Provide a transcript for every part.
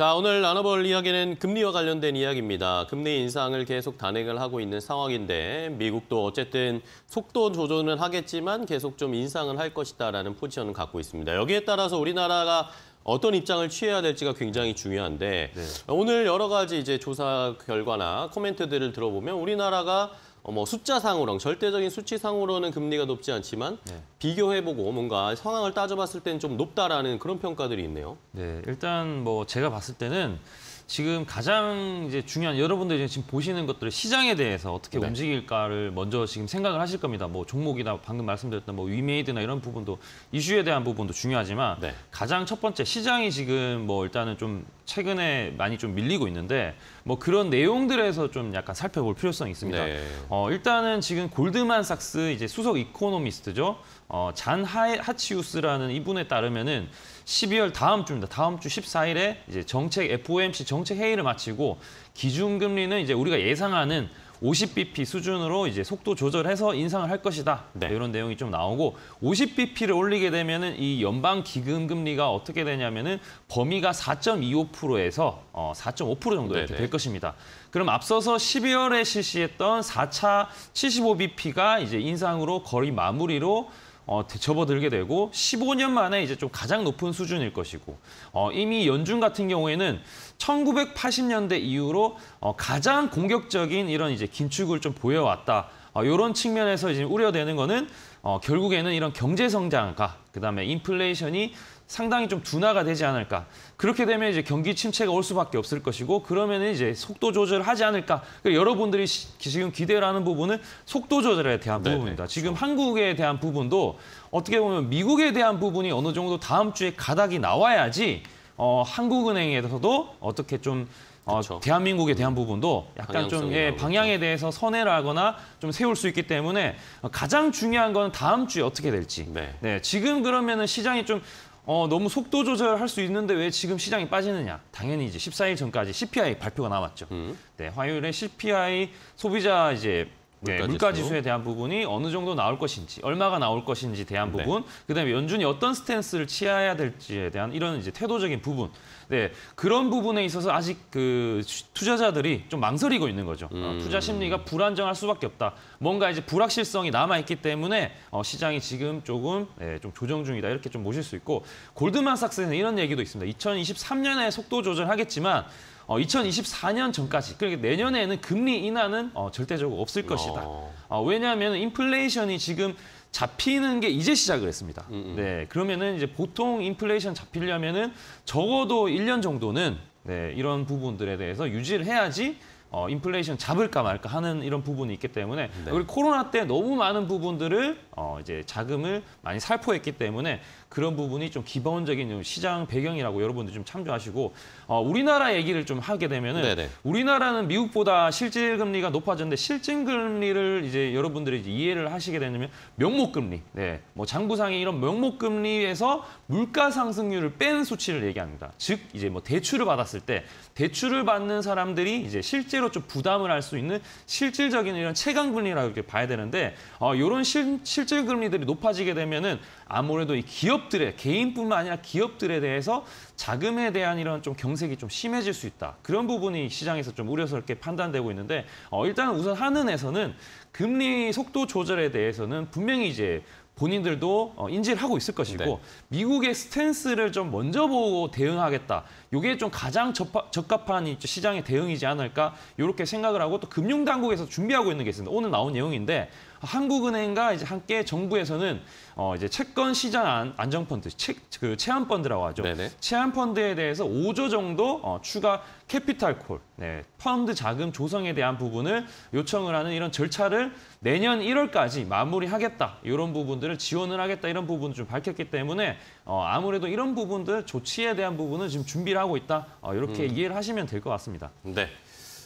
자, 오늘 나눠볼 이야기는 금리와 관련된 이야기입니다. 금리 인상을 계속 단행을 하고 있는 상황인데 미국도 어쨌든 속도 조절은 하겠지만 계속 좀 인상을 할 것이다라는 포지션을 갖고 있습니다. 여기에 따라서 우리나라가 어떤 입장을 취해야 될지가 굉장히 중요한데 네. 오늘 여러 가지 이제 조사 결과나 코멘트들을 들어보면 우리나라가 어, 뭐 숫자상으로 절대적인 수치상으로는 금리가 높지 않지만 네. 비교해보고 뭔가 상황을 따져봤을 때는 좀 높다라는 그런 평가들이 있네요. 네, 일단 뭐 제가 봤을 때는 지금 가장 이제 중요한 여러분들이 지금 보시는 것들을 시장에 대해서 어떻게 네. 움직일까를 먼저 지금 생각을 하실 겁니다. 뭐 종목이나 방금 말씀드렸던 뭐 위메이드나 이런 부분도 이슈에 대한 부분도 중요하지만 네. 가장 첫 번째 시장이 지금 뭐 일단은 좀 최근에 많이 좀 밀리고 있는데 뭐 그런 내용들에서 좀 약간 살펴볼 필요성이 있습니다. 네. 어, 일단은 지금 골드만삭스 이제 수석 이코노미스트죠. 어, 잔 하, 하치우스라는 이분에 따르면은 12월 다음 주입니다. 다음 주 14일에 이제 정책 FOMC 정책 회의를 마치고 기준금리는 이제 우리가 예상하는 50bp 수준으로 이제 속도 조절해서 인상을 할 것이다. 네. 이런 내용이 좀 나오고 50bp를 올리게 되면은 이 연방 기금 금리가 어떻게 되냐면은 범위가 4.25%에서 어, 4.5% 정도 이렇게 네네. 네. 될 것입니다. 그럼 앞서서 12월에 실시했던 4차 75bp가 이제 인상으로 거의 마무리로 어, 접어들게 되고 15년 만에 이제 좀 가장 높은 수준일 것이고 어, 이미 연준 같은 경우에는 1980년대 이후로 어, 가장 공격적인 이런 이제 긴축을 좀 보여왔다. 어, 이런 측면에서 이제 우려되는 거는 어, 결국에는 이런 경제 성장과 그다음에 인플레이션이 상당히 좀 둔화가 되지 않을까. 그렇게 되면 이제 경기 침체가 올 수밖에 없을 것이고 그러면 이제 속도 조절하지 않을까. 그러니까 여러분들이 시, 지금 기대를 하는 부분은 속도 조절에 대한 네네, 부분입니다. 네, 지금 그렇죠. 한국에 대한 부분도 어떻게 보면 미국에 대한 부분이 어느 정도 다음 주에 가닥이 나와야지 어, 한국은행에서도 어떻게 좀 어, 대한민국에 대한 부분도 약간 좀 예, 방향에 대해서 선회를 하거나 좀 세울 수 있기 때문에 가장 중요한 건 다음 주에 어떻게 될지. 네. 네 지금 그러면은 시장이 좀 어, 너무 속도 조절할 수 있는데 왜 지금 시장이 빠지느냐? 당연히 이제 14일 전까지 CPI 발표가 나왔죠 음. 네, 화요일에 CPI 소비자 이제 네, 물가, 물가 지수에 대한 부분이 어느 정도 나올 것인지, 얼마가 나올 것인지 대한 네. 부분, 그다음에 연준이 어떤 스탠스를 취해야 될지에 대한 이런 이제 태도적인 부분, 네 그런 부분에 있어서 아직 그 투자자들이 좀 망설이고 있는 거죠. 어, 음. 어, 투자 심리가 불안정할 수밖에 없다. 뭔가 이제 불확실성이 남아 있기 때문에 어, 시장이 지금 조금 네, 좀 조정 중이다 이렇게 좀 모실 수 있고 골드만삭스는 이런 얘기도 있습니다. 2023년에 속도 조절하겠지만 어, 2024년 전까지 그러니까 내년에는 금리 인하는 어, 절대적으로 없을 것이다. 어, 어 왜냐하면 인플레이션이 지금 잡히는 게 이제 시작을 했습니다. 음음. 음. 네, 그러면은 이제 보통 인플레이션 잡히려면은 적어도 1년 정도는 네, 이런 부분들에 대해서 유지를 해야지 어, 인플레이션 잡을까 말까 하는 이런 부분이 있기 때문에 네. 우리 코로나 때 너무 많은 부분들을 어, 이제 자금을 많이 살포했기 때문에 그런 부분이 좀 기본적인 시장 배경이라고 여러분들 좀 참조하시고 어, 우리나라 얘기를 좀 하게 되면은 네네. 네. 우리나라는 미국보다 실질 금리가 높아졌는데 실질 금리를 이제 여러분들이 이제 이해를 하시게 되면 명목 금리, 네, 뭐 장부상의 이런 명목 금리에서 물가 상승률을 뺀 수치를 얘기합니다. 즉 이제 뭐 대출을 받았을 때 대출을 받는 사람들이 이제 실제 실제로 좀 부담을 할 수 있는 실질적인 이런 체감 금리라고 이렇게 봐야 되는데 어, 이런 실, 실질 금리들이 높아지게 되면은 아무래도 이 기업들의 개인뿐만 아니라 기업들에 대해서 자금에 대한 이런 좀 경색이 좀 심해질 수 있다. 그런 부분이 시장에서 좀 우려스럽게 판단되고 있는데 어, 일단 우선 한은에서는 금리 속도 조절에 대해서는 분명히 이제 본인들도 어, 인지를 하고 있을 것이고 네. 미국의 스탠스를 좀 먼저 보고 대응하겠다. 이게 좀 가장 접하, 적합한 시장의 대응이지 않을까 이렇게 생각을 하고 또 금융당국에서 준비하고 있는 게 있습니다. 오늘 나온 내용인데 한국은행과 이제 함께 정부에서는 어 이제 채권 시장 안정 펀드, 채, 그 채안 펀드라고 하죠. 네네. 채안 펀드에 대해서 5조 정도 어 추가 캐피탈 콜, 네, 펀드 자금 조성에 대한 부분을 요청을 하는 이런 절차를 내년 1월까지 마무리하겠다. 이런 부분들을 지원을 하겠다. 이런 부분 좀 밝혔기 때문에 어, 아무래도 이런 부분들 조치에 대한 부분을 지금 준비를 하고 있다. 어, 이렇게 음. 이해를 하시면 될 것 같습니다. 네.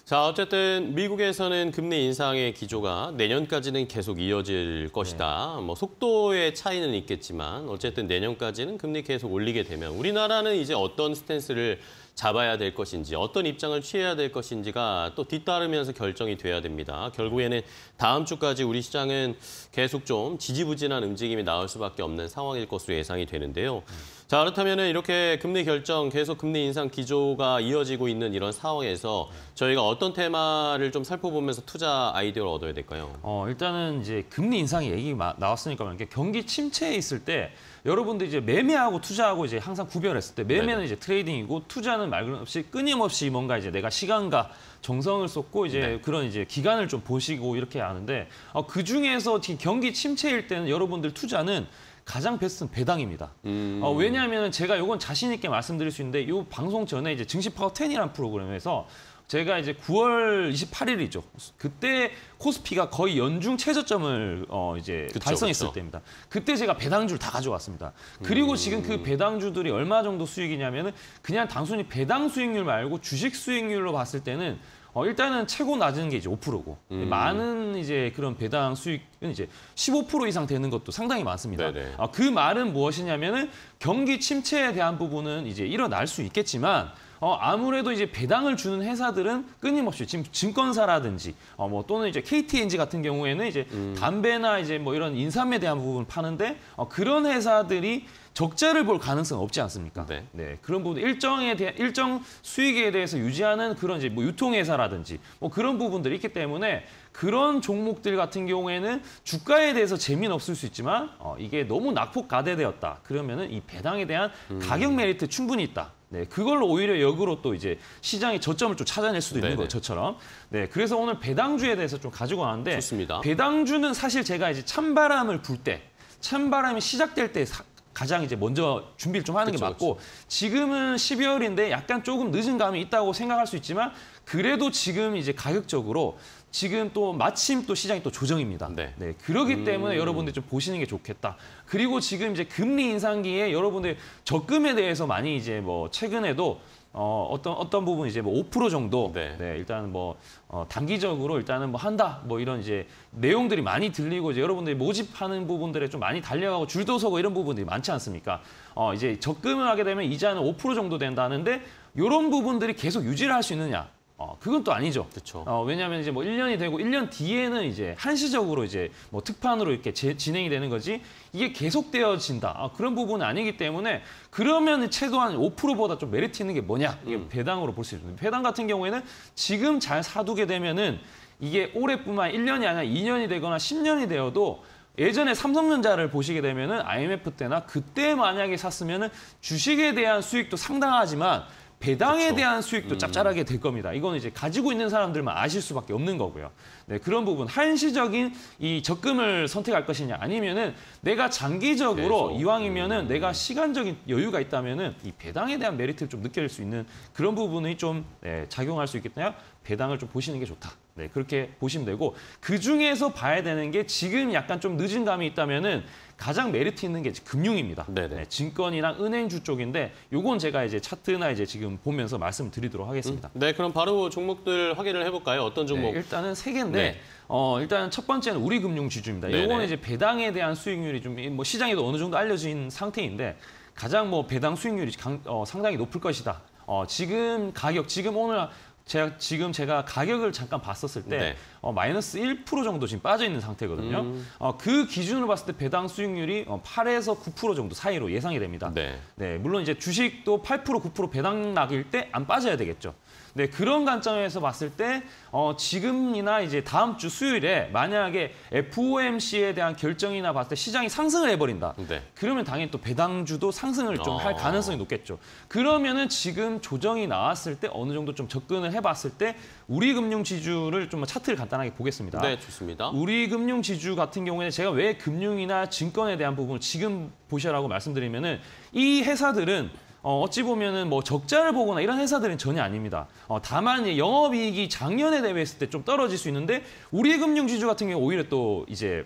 자, 어쨌든 미국에서는 금리 인상의 기조가 내년까지는 계속 이어질 것이다. 네. 뭐 속도의 차이는 있겠지만 어쨌든 내년까지는 금리 계속 올리게 되면 우리나라는 이제 어떤 스탠스를 잡아야 될 것인지 어떤 입장을 취해야 될 것인지가 또 뒤따르면서 결정이 돼야 됩니다. 결국에는 다음 주까지 우리 시장은 계속 좀 지지부진한 움직임이 나올 수밖에 없는 상황일 것으로 예상이 되는데요. 자 그렇다면 이렇게 금리 결정 계속 금리 인상 기조가 이어지고 있는 이런 상황에서 저희가 어떤 테마를 좀 살펴보면서 투자 아이디어를 얻어야 될까요? 어 일단은 이제 금리 인상 얘기 나왔으니까 이 경기 침체에 있을 때 여러분들 이제 매매하고 투자하고 이제 항상 구별했을 때 매매는 네네. 이제 트레이딩이고 투자는 말 그릇없이 끊임없이 뭔가 이제 내가 시간과 정성을 쏟고 이제 네. 그런 이제 기간을 좀 보시고 이렇게 하는데 어, 그 중에서 경기 침체일 때는 여러분들 투자는 가장 베스트는 배당입니다. 음. 어, 왜냐하면 제가 이건 자신 있게 말씀드릴 수 있는데 이 방송 전에 이제 증시 파워 10이라는 프로그램에서 제가 이제 9월 28일이죠. 그때 코스피가 거의 연중 최저점을 어 이제 그쵸, 달성했을 그쵸. 때입니다. 그때 제가 배당주를 다 가져왔습니다. 그리고 음... 지금 그 배당주들이 얼마 정도 수익이냐면은 그냥 단순히 배당 수익률 말고 주식 수익률로 봤을 때는 어, 일단은 최고 낮은 게 이제 5%고 음. 많은 이제 그런 배당 수익은 이제 15% 이상 되는 것도 상당히 많습니다. 어, 그 말은 무엇이냐면은 경기 침체에 대한 부분은 이제 일어날 수 있겠지만 어, 아무래도 이제 배당을 주는 회사들은 끊임없이 지금 증권사라든지 어, 뭐 또는 이제 KTNG 같은 경우에는 이제 음. 담배나 이제 뭐 이런 인삼에 대한 부분 을 파는데 어, 그런 회사들이 적자를 볼 가능성은 없지 않습니까? 네. 네. 그런 부분 일정에 대한 일정 수익에 대해서 유지하는 그런 이제 뭐 유통회사라든지 뭐 그런 부분들이 있기 때문에 그런 종목들 같은 경우에는 주가에 대해서 재미는 없을 수 있지만 어, 이게 너무 낙폭 가대되었다. 그러면은 이 배당에 대한 음. 가격 메리트 충분히 있다. 네, 그걸 오히려 역으로 또 이제 시장의 저점을 좀 찾아낼 수도 있는 네, 네. 거죠 저처럼. 네, 그래서 오늘 배당주에 대해서 좀 가지고 왔는데 좋습니다. 배당주는 사실 제가 이제 찬바람을 불 때, 찬바람이 시작될 때 사, 가장 이제 먼저 준비를 좀 하는 그쵸, 게 맞고 그쵸. 지금은 12월인데 약간 조금 늦은 감이 있다고 생각할 수 있지만 그래도 지금 이제 가격적으로 지금 또 마침 또 시장이 또 조정입니다. 네. 네 그러기 음... 때문에 여러분들 좀 보시는 게 좋겠다. 그리고 지금 이제 금리 인상기에 여러분들 적금에 대해서 많이 이제 뭐 최근에도 어, 어떤 어떤 부분 이제 뭐 5% 정도 네. 네 일단 뭐 어, 단기적으로 일단은 뭐 한다 뭐 이런 이제 내용들이 많이 들리고 이제 여러분들이 모집하는 부분들에 좀 많이 달려가고 줄도 서고 이런 부분들이 많지 않습니까? 어 이제 적금을 하게 되면 이자는 5% 정도 된다는데 이런 부분들이 계속 유지를 할 수 있느냐 어, 그건 또 아니죠. 그렇죠. 어, 왜냐하면 이제 뭐 1년이 되고 1년 뒤에는 이제 한시적으로 이제 뭐 특판으로 이렇게 제, 진행이 되는 거지 이게 계속되어진다. 아, 그런 부분은 아니기 때문에 그러면 최소한 5%보다 좀 메리트 있는 게 뭐냐? 이게 음. 배당으로 볼 수 있습니다. 배당 같은 경우에는 지금 잘 사두게 되면은 이게 올해뿐만 1년이 아니라 2년이 되거나 10년이 되어도 예전에 삼성전자를 보시게 되면은 IMF 때나 그때 만약에 샀으면은 주식에 대한 수익도 상당하지만 배당에 그렇죠. 대한 수익도 음. 짭짤하게 될 겁니다. 이건 이제 가지고 있는 사람들만 아실 수밖에 없는 거고요. 네, 그런 부분 한시적인 이 적금을 선택할 것이냐 아니면은 내가 장기적으로 계속. 이왕이면은 음. 내가 시간적인 여유가 있다면은 이 배당에 대한 메리트를 좀 느낄 수 있는 그런 부분이 좀 네, 작용할 수 있겠냐 배당을 좀 보시는 게 좋다. 네, 그렇게 보시면 되고 그 중에서 봐야 되는 게 지금 약간 좀 늦은 감이 있다면은 가장 메리트 있는 게 금융입니다. 네, 증권이랑 은행주 쪽인데 요건 제가 이제 차트나 이제 지금 보면서 말씀드리도록 하겠습니다. 음, 네, 그럼 바로 종목들 확인을 해볼까요? 어떤 종목? 네, 일단은 세 개인데 네. 어, 일단 첫 번째는 우리금융지주입니다. 요거는 이제 배당에 대한 수익률이 좀뭐 시장에도 어느 정도 알려진 상태인데 가장 뭐 배당 수익률이 강, 어, 상당히 높을 것이다. 어, 지금 가격, 지금 오늘 제가 지금 제가 가격을 잠깐 봤었을 때 네. 어, 마이너스 1% 정도 지금 빠져 있는 상태거든요. 음. 어, 그 기준으로 봤을 때 배당 수익률이 어, 8에서 9% 정도 사이로 예상이 됩니다. 네. 네 물론 이제 주식도 8% 9%배당 나길 때 안 빠져야 되겠죠. 네, 그런 관점에서 봤을 때 어, 지금이나 이제 다음 주 수요일에 만약에 FOMC에 대한 결정이나 봤을 때 시장이 상승을 해버린다. 네. 그러면 당연히 또 배당주도 상승을 좀할 아. 가능성이 높겠죠. 그러면은 지금 조정이 나왔을 때 어느 정도 좀 접근을 해봤을 때 우리 금융지주를 좀 차트를 간단하게 보겠습니다. 네, 좋습니다. 우리 금융지주 같은 경우에는 제가 왜 금융이나 증권에 대한 부분을 지금 보시라고 말씀드리면은 이 회사들은 어, 찌 보면은 뭐 적자를 보거나 이런 회사들은 전혀 아닙니다. 어, 다만 영업이익이 작년에 대비했을 때 좀 떨어질 수 있는데 우리의 금융지주 같은 경우 오히려 또 이제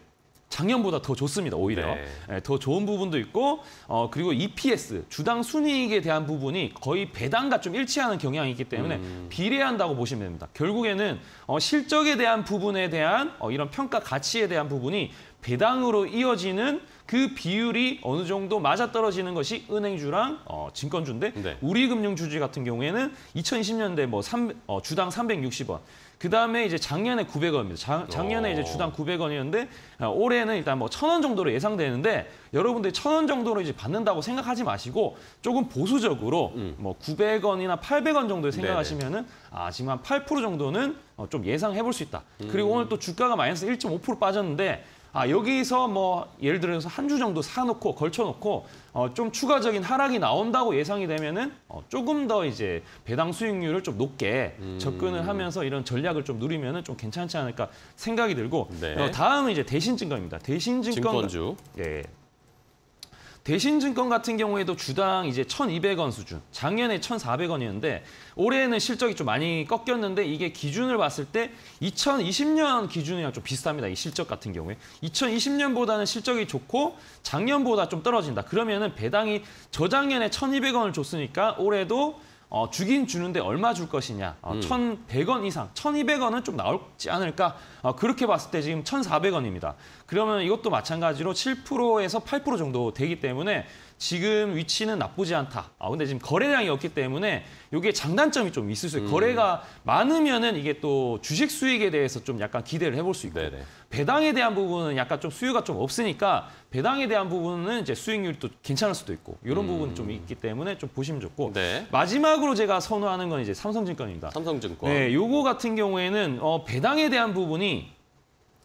작년보다 더 좋습니다, 오히려. 네. 네, 더 좋은 부분도 있고, 어, 그리고 EPS, 주당 순이익에 대한 부분이 거의 배당과 좀 일치하는 경향이 있기 때문에 음. 비례한다고 보시면 됩니다. 결국에는 어, 실적에 대한 부분에 대한 어, 이런 평가 가치에 대한 부분이 배당으로 이어지는 그 비율이 어느 정도 맞아떨어지는 것이 은행주랑 어, 증권주인데 네. 우리금융주주 같은 경우에는 2020년대 뭐 3, 어, 주당 360원 그 다음에 이제 작년에 900원입니다. 자, 작년에 오. 이제 어. 주당 900원이었는데 어, 올해는 일단 뭐 1,000원 정도로 예상되는데 여러분들 1,000원 정도로 이제 받는다고 생각하지 마시고 조금 보수적으로 음. 뭐 900원이나 800원 정도 생각하시면은 아 지금 한 8% 정도는 어, 좀 예상해 볼 수 있다. 그리고 음. 오늘 또 주가가 마이너스 1.5% 빠졌는데 아, 여기서 뭐 예를 들어서 한 주 정도 사놓고 걸쳐놓고 어, 좀 추가적인 하락이 나온다고 예상이 되면은 어, 조금 더 이제 배당 수익률을 좀 높게 음. 접근을 하면서 이런 전략을 좀 누리면은 좀 괜찮지 않을까 생각이 들고 네. 어, 다음은 이제 대신증권입니다. 대신증권 증권주. 예, 대신증권 같은 경우에도 주당 이제 1,200원 수준, 작년에 1,400원이었는데 올해는 실적이 좀 많이 꺾였는데 이게 기준을 봤을 때 2020년 기준이랑 좀 비슷합니다. 이 실적 같은 경우에 2020년보다는 실적이 좋고 작년보다 좀 떨어진다. 그러면은 배당이 저작년에 1,200원을 줬으니까 올해도 어, 주긴 주는데 얼마 줄 것이냐. 어, 음. 1,100원 이상, 1,200원은 좀 나올지 않을까. 어, 그렇게 봤을 때 지금 1,400원입니다. 그러면 이것도 마찬가지로 7%에서 8% 정도 되기 때문에 지금 위치는 나쁘지 않다. 아, 근데 지금 거래량이 없기 때문에 이게 장단점이 좀 있을 수 있어요. 음. 거래가 많으면은 이게 또 주식 수익에 대해서 좀 약간 기대를 해볼 수 있고 네네. 배당에 대한 부분은 약간 좀 수요가 좀 없으니까 배당에 대한 부분은 이제 수익률도 괜찮을 수도 있고 이런 음. 부분 좀 있기 때문에 좀 보시면 좋고 네. 마지막으로 제가 선호하는 건 이제 삼성증권입니다. 삼성증권. 네, 요거 같은 경우에는 어, 배당에 대한 부분이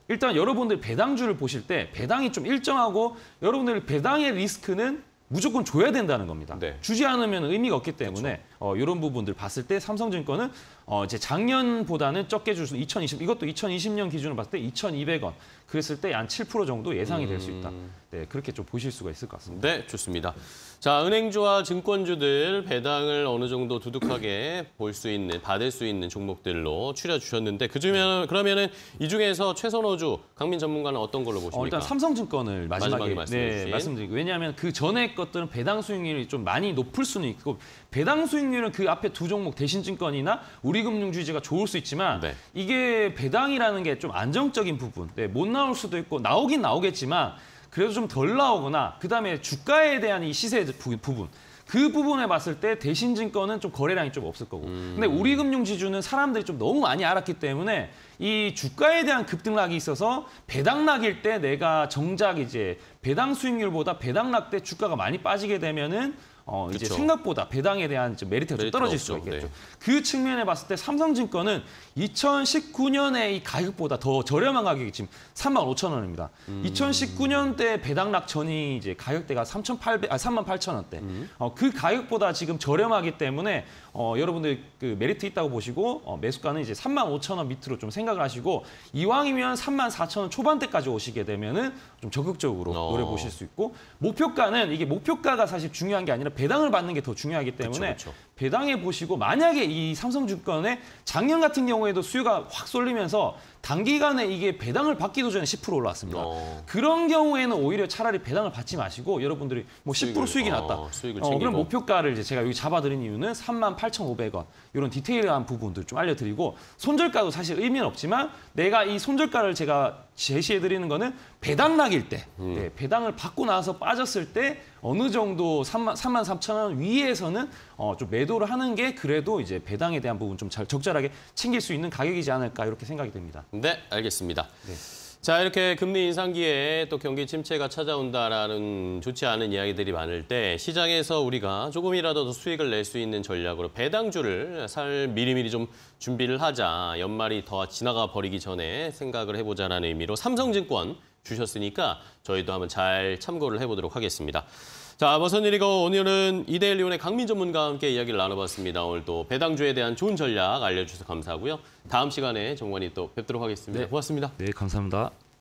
일단 여러분들 배당주를 보실 때 배당이 좀 일정하고 여러분들 배당의 리스크는 무조건 줘야 된다는 겁니다. 네. 주지 않으면 의미가 없기 때문에 그렇죠. 어, 이런 부분들 봤을 때 삼성증권은 어, 이제 작년보다는 적게 줄 수, 2020 이것도 2020년 기준으로 봤을 때 2,200원 그랬을 때한7% 정도 예상이 될 수 있다. 음. 네, 그렇게 좀 보실 수가 있을 것 같습니다. 네, 좋습니다. 자, 은행주와 증권주들 배당을 어느 정도 두둑하게 볼 수 있는, 받을 수 있는 종목들로 추려주셨는데 그중에 그러면은 이 중에서 최선호주, 강민 전문가는 어떤 걸로 보십니까? 어, 일단 삼성증권을 마지막에, 마지막에 말씀해 네, 말씀드리고 왜냐하면 그 전에 것들은 배당 수익률이 좀 많이 높을 수는 있고 배당 수익률은 그 앞에 두 종목 대신증권이나 우리금융주의가 좋을 수 있지만 네. 이게 배당이라는 게 좀 안정적인 부분, 네, 못 나. 나올 수도 있고 나오긴 나오겠지만 그래도 좀 덜 나오거나 그다음에 주가에 대한 이 시세 부, 분그 부분에 봤을 때 대신증권은 좀 거래량이 좀 없을 거고 음. 근데 우리금융지주는 사람들이 좀 너무 많이 알았기 때문에 이 주가에 대한 급등락이 있어서 배당락일 때 내가 정작 이제 배당 수익률보다 배당락 때 주가가 많이 빠지게 되면은 어, 이제 그쵸. 생각보다 배당에 대한 메리트가 좀 떨어질 수가 있겠죠. 네. 그 측면에 봤을 때 삼성증권은 2019년에 이 가격보다 더 저렴한 가격이 지금 3만 5천 원입니다. 음. 2019년 때 배당락 전이 이제 가격대가 3,800, 아 3만 8천 원대. 음. 어, 그 가격보다 지금 저렴하기 때문에 어, 여러분들 그 메리트 있다고 보시고 어, 매수가는 이제 3만 5천 원 밑으로 좀 생각을 하시고 이왕이면 3만 4천 원 초반대까지 오시게 되면은 좀 적극적으로 어. 노려 보실 수 있고 목표가는 이게 목표가가 사실 중요한 게 아니라 배당을 받는 게 더 중요하기 때문에 그쵸, 그쵸. 배당해 보시고 만약에 이 삼성증권에 작년 같은 경우에도 수요가 확 쏠리면서 단기간에 이게 배당을 받기도 전에 10% 올라왔습니다. 어. 그런 경우에는 오히려 차라리 배당을 받지 마시고 여러분들이 뭐 10% 수익이 어, 났다. 어, 어, 그럼 목표가를 이제 제가 여기 잡아드린 이유는 38,500원 이런 디테일한 부분들 좀 알려드리고 손절가도 사실 의미는 없지만 내가 이 손절가를 제가 제시해드리는 거는 배당낙일때 음. 네, 배당을 받고 나서 빠졌을 때 어느 정도 3만, 3만 3천 원 위에서는 어, 좀 매. 매도를 하는 게 그래도 이제 배당에 대한 부분 좀 잘 적절하게 챙길 수 있는 가격이지 않을까 이렇게 생각이 됩니다. 네, 알겠습니다. 네. 자, 이렇게 금리 인상기에 또 경기 침체가 찾아온다라는 좋지 않은 이야기들이 많을 때 시장에서 우리가 조금이라도 더 수익을 낼 수 있는 전략으로 배당주를 살 미리미리 좀 준비를 하자. 연말이 더 지나가 버리기 전에 생각을 해보자라는 의미로 삼성증권 주셨으니까 저희도 한번 잘 참고를 해보도록 하겠습니다. 자, 버선 1위가 오늘은 이데일 리온의 강민 전문가와 함께 이야기를 나눠봤습니다. 오늘 도 배당주에 대한 좋은 전략 알려주셔서 감사하고요. 다음 시간에 정관이 또 뵙도록 하겠습니다. 네. 고맙습니다. 네, 감사합니다.